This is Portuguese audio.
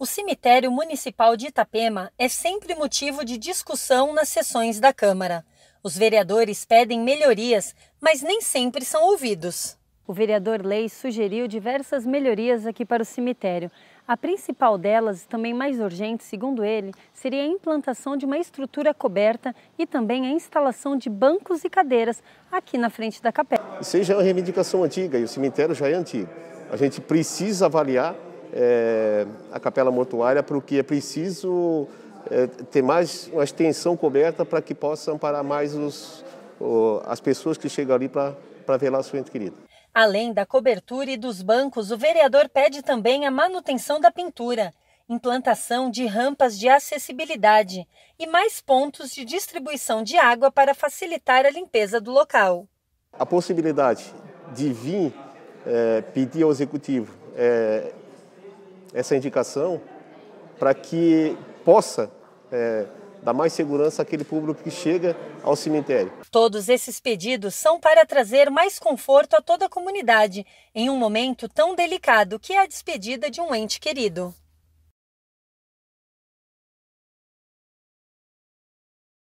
O cemitério municipal de Itapema é sempre motivo de discussão nas sessões da Câmara. Os vereadores pedem melhorias, mas nem sempre são ouvidos. O vereador Lei sugeriu diversas melhorias aqui para o cemitério. A principal delas, também mais urgente, segundo ele, seria a implantação de uma estrutura coberta e também a instalação de bancos e cadeiras aqui na frente da capela. Isso já é uma reivindicação antiga e o cemitério já é antigo. A gente precisa avaliar é, a capela mortuária para o que é preciso é, ter mais uma extensão coberta para que possa amparar mais os, o, as pessoas que chegam ali para velar seu ente querido. Além da cobertura e dos bancos, o vereador pede também a manutenção da pintura, implantação de rampas de acessibilidade e mais pontos de distribuição de água para facilitar a limpeza do local. A possibilidade de vir é, pedir ao executivo é, essa indicação para que possa é, dar mais segurança àquele público que chega ao cemitério. Todos esses pedidos são para trazer mais conforto a toda a comunidade em um momento tão delicado que é a despedida de um ente querido.